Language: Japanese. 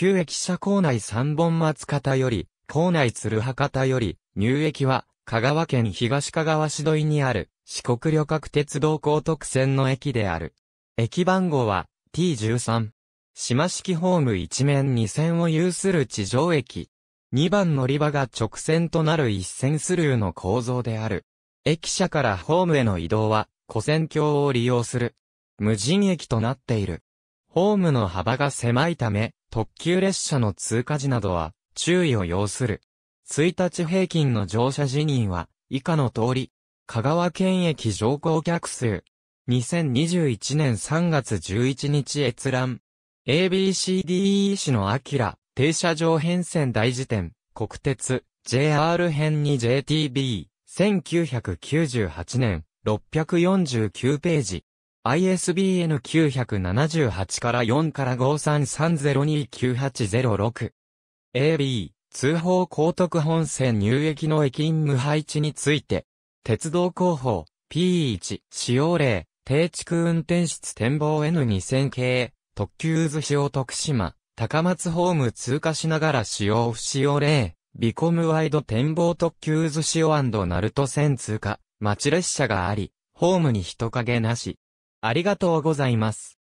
旧駅舎構内三本松方より、構内鶴博方より、入駅は、香川県東香川市土井にある、四国旅客鉄道高特線の駅である。駅番号は、T13。島式ホーム一面2線を有する地上駅。2番乗り場が直線となる一線スルーの構造である。駅舎からホームへの移動は、古線橋を利用する。無人駅となっている。ホームの幅が狭いため、特急列車の通過時などは注意を要する。1日平均の乗車辞任は以下の通り、香川県駅乗降客数。2021年3月11日閲覧。ABCDE 市の明、停車場変遷大辞典、国鉄、JR 編に JTB、1998年、649ページ。ISBN 978から4から53302980 AB、通報高徳本線入駅の駅員無配置について、鉄道広報 P1、使用例、低築運転室展望 N2000 系、特急図潮徳島、高松ホーム通過しながら使用不使用例、ビコムワイド展望特急渦潮ナルト線通過、町列車があり、ホームに人影なし。ありがとうございます。